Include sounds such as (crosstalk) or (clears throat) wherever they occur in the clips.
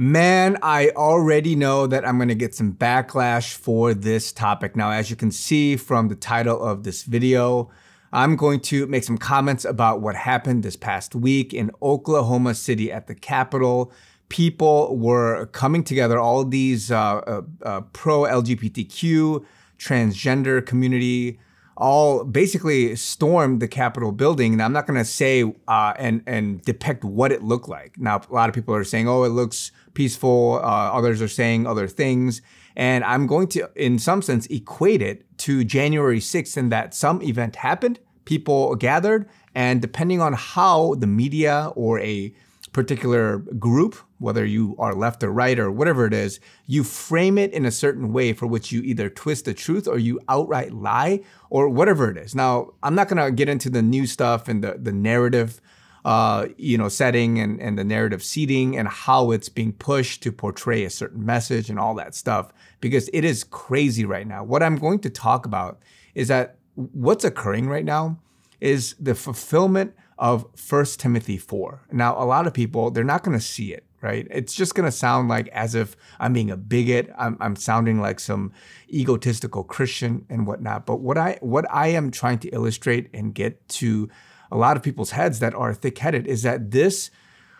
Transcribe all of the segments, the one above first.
Man, I already know that I'm gonna get some backlash for this topic. Now, as you can see from the title of this video, I'm going to make some comments about what happened this past week in Oklahoma City at the Capitol. People were coming together, all these uh, uh, uh, pro LGBTQ, transgender community, all basically stormed the Capitol building. Now, I'm not going to say uh, and and depict what it looked like. Now, a lot of people are saying, "Oh, it looks peaceful." Uh, others are saying other things, and I'm going to, in some sense, equate it to January 6th in that some event happened, people gathered, and depending on how the media or a particular group, whether you are left or right or whatever it is, you frame it in a certain way for which you either twist the truth or you outright lie or whatever it is. Now, I'm not gonna get into the new stuff and the, the narrative uh, you know, setting and, and the narrative seating and how it's being pushed to portray a certain message and all that stuff, because it is crazy right now. What I'm going to talk about is that what's occurring right now is the fulfillment of 1 Timothy 4. Now, a lot of people, they're not going to see it, right? It's just going to sound like as if I'm being a bigot, I'm, I'm sounding like some egotistical Christian and whatnot. But what I, what I am trying to illustrate and get to a lot of people's heads that are thick headed is that this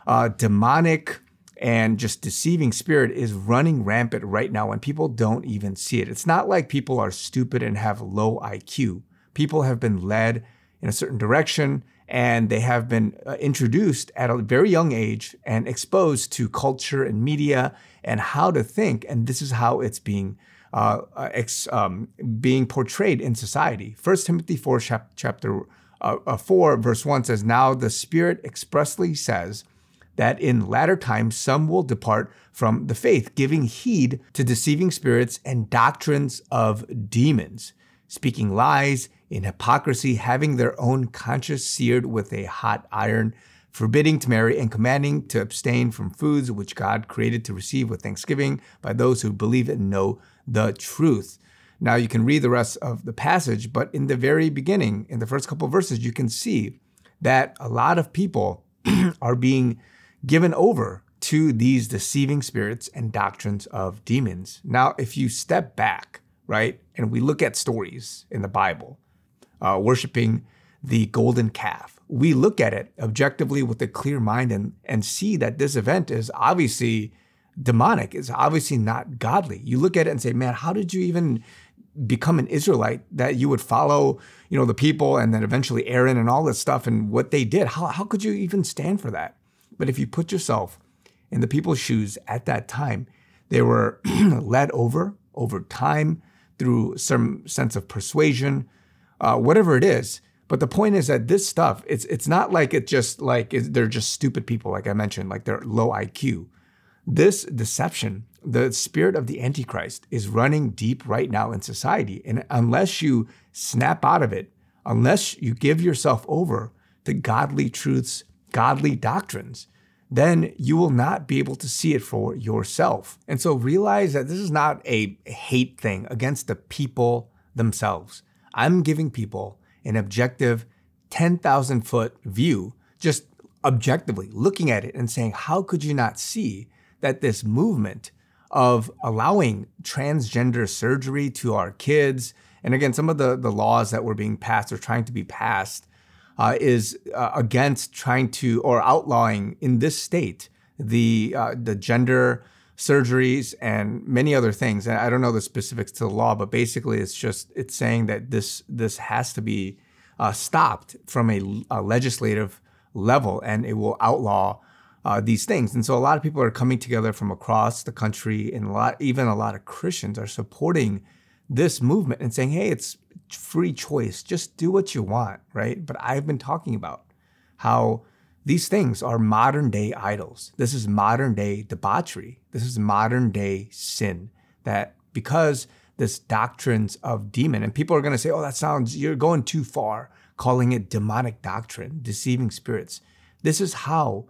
uh, demonic and just deceiving spirit is running rampant right now and people don't even see it. It's not like people are stupid and have low IQ. People have been led in a certain direction and they have been uh, introduced at a very young age and exposed to culture and media and how to think. And this is how it's being uh, uh ex, um, being portrayed in society. First Timothy four chap- chapter uh, uh, four verse one says, "Now the Spirit expressly says." That in latter times some will depart from the faith, giving heed to deceiving spirits and doctrines of demons, speaking lies in hypocrisy, having their own conscience seared with a hot iron, forbidding to marry, and commanding to abstain from foods which God created to receive with thanksgiving by those who believe and know the truth. Now you can read the rest of the passage, but in the very beginning, in the first couple verses, you can see that a lot of people (clears throat) are being given over to these deceiving spirits and doctrines of demons. Now, if you step back, right, and we look at stories in the Bible, uh, worshiping the golden calf. We look at it objectively with a clear mind and, and see that this event is obviously demonic. It's obviously not godly. You look at it and say, man, how did you even become an Israelite that you would follow, you know, the people and then eventually Aaron and all this stuff and what they did? How, how could you even stand for that? But if you put yourself in the people's shoes at that time, they were (clears throat) led over over time through some sense of persuasion, uh, whatever it is. But the point is that this stuff, it's it's not like it just like they're just stupid people, like I mentioned, like they're low IQ. This deception, the spirit of the Antichrist, is running deep right now in society, and unless you snap out of it, unless you give yourself over to godly truths, godly doctrines, then you will not be able to see it for yourself. And so realize that this is not a hate thing against the people themselves. I'm giving people an objective 10,000 foot view, just objectively looking at it and saying, how could you not see that this movement of allowing transgender surgery to our kids, and again, some of the, the laws that were being passed or trying to be passed uh, is uh, against trying to or outlawing in this state the uh, the gender surgeries and many other things. And I don't know the specifics to the law, but basically, it's just it's saying that this this has to be uh, stopped from a, a, legislative level, and it will outlaw uh, these things. And so, a lot of people are coming together from across the country, and a lot, even a lot of Christians are supporting this movement and saying, "Hey, it's free choice. Just do what you want, right?" But I've been talking about how these things are modern day idols. This is modern day debauchery. This is modern day sin that because this doctrines of demon and people are going to say, "Oh, that sounds you're going too far calling it demonic doctrine, deceiving spirits." This is how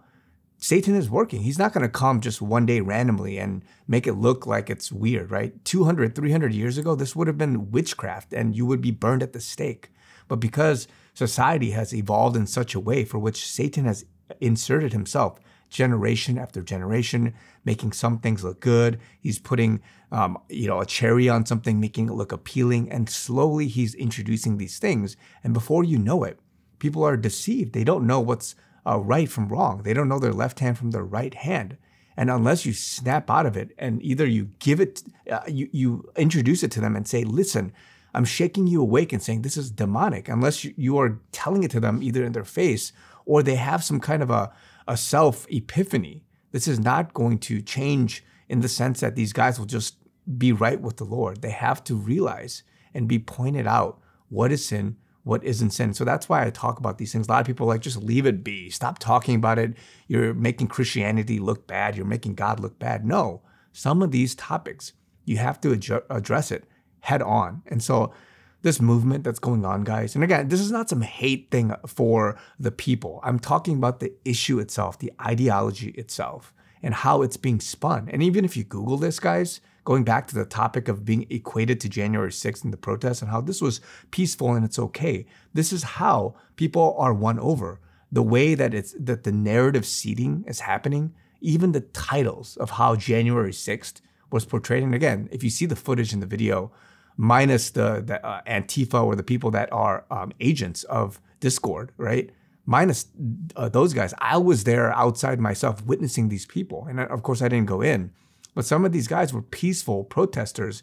Satan is working. He's not going to come just one day randomly and make it look like it's weird, right? 200, 300 years ago, this would have been witchcraft and you would be burned at the stake. But because Society has evolved in such a way for which Satan has inserted himself generation after generation, making some things look good. He's putting, um, you know, a cherry on something, making it look appealing, and slowly he's introducing these things. And before you know it, people are deceived. They don't know what's uh, right from wrong. They don't know their left hand from their right hand. And unless you snap out of it, and either you give it, uh, you you introduce it to them and say, listen. I'm shaking you awake and saying this is demonic unless you, are telling it to them either in their face or they have some kind of a, a self epiphany. This is not going to change in the sense that these guys will just be right with the Lord. They have to realize and be pointed out what is sin, what isn't sin. So that's why I talk about these things. A lot of people like just leave it be. Stop talking about it. You're making Christianity look bad. You're making God look bad. No, some of these topics you have to address it head on. And so this movement that's going on, guys. And again, this is not some hate thing for the people. I'm talking about the issue itself, the ideology itself, and how it's being spun. And even if you Google this, guys, going back to the topic of being equated to January 6th and the protests and how this was peaceful and it's okay, this is how people are won over. The way that it's that the narrative seeding is happening, even the titles of how January 6th was portrayed. And again, if you see the footage in the video, minus the, the uh, Antifa or the people that are um, agents of Discord, right? Minus uh, those guys, I was there outside myself witnessing these people. And uh, of course, I didn't go in, but some of these guys were peaceful protesters,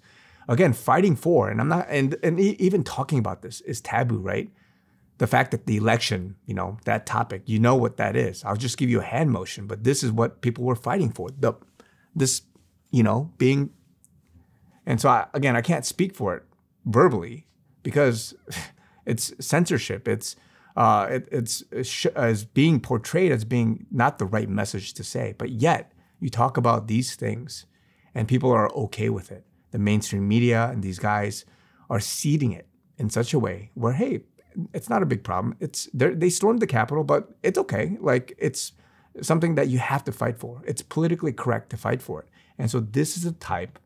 again, fighting for, and I'm not, and, and even talking about this is taboo, right? the fact that the election, you know, that topic, you know what that is. I'll just give you a hand motion, but this is what people were fighting for. The this you know, being. And so, I, again, I can't speak for it verbally because (laughs) it's censorship. It's uh, it, it's as being portrayed as being not the right message to say. But yet, you talk about these things, and people are okay with it. The mainstream media and these guys are seeding it in such a way where, hey, it's not a big problem. It's they stormed the Capitol, but it's okay. Like it's something that you have to fight for. It's politically correct to fight for it. And so this is a type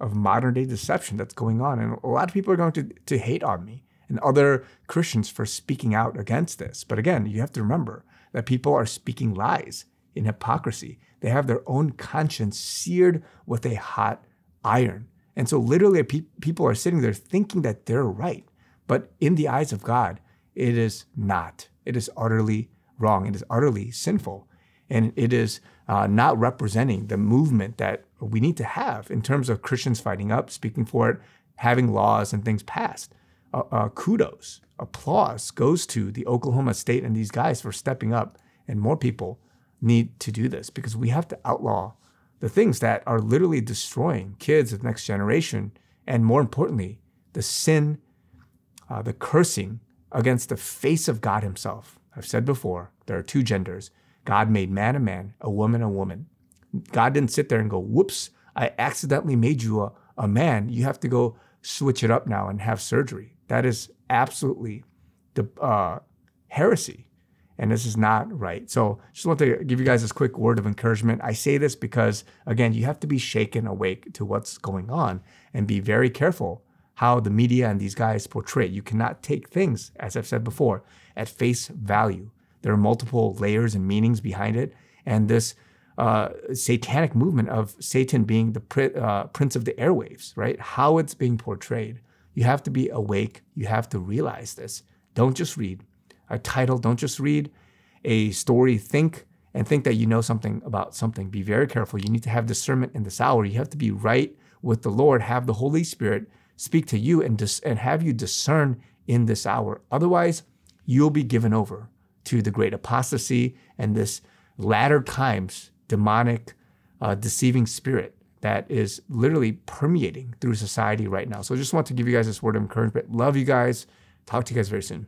of modern day deception that's going on. And a lot of people are going to, to hate on me and other Christians for speaking out against this. But again, you have to remember that people are speaking lies in hypocrisy. They have their own conscience seared with a hot iron. And so literally pe- people are sitting there thinking that they're right. But in the eyes of God, it is not. It is utterly wrong. It is utterly sinful and it is uh, not representing the movement that we need to have in terms of Christians fighting up, speaking for it, having laws and things passed. Uh, uh, kudos, applause goes to the Oklahoma state and these guys for stepping up, and more people need to do this because we have to outlaw the things that are literally destroying kids of the next generation, and more importantly, the sin, uh, the cursing against the face of God Himself. I've said before, there are two genders God made man a man, a woman a woman. God didn't sit there and go, whoops, I accidentally made you a, a man. You have to go switch it up now and have surgery. That is absolutely the uh, heresy. And this is not right. So just want to give you guys this quick word of encouragement. I say this because again, you have to be shaken awake to what's going on and be very careful how the media and these guys portray. You cannot take things, as I've said before, at face value. There are multiple layers and meanings behind it. And this uh, satanic movement of Satan being the uh, prince of the airwaves, right? How it's being portrayed. You have to be awake. You have to realize this. Don't just read a title, don't just read a story, think and think that you know something about something. Be very careful. You need to have discernment in this hour. You have to be right with the Lord, have the Holy Spirit speak to you and, dis- and have you discern in this hour. Otherwise, you'll be given over to the great apostasy and this latter times demonic uh, deceiving spirit that is literally permeating through society right now. So I just want to give you guys this word of encouragement. Love you guys. Talk to you guys very soon.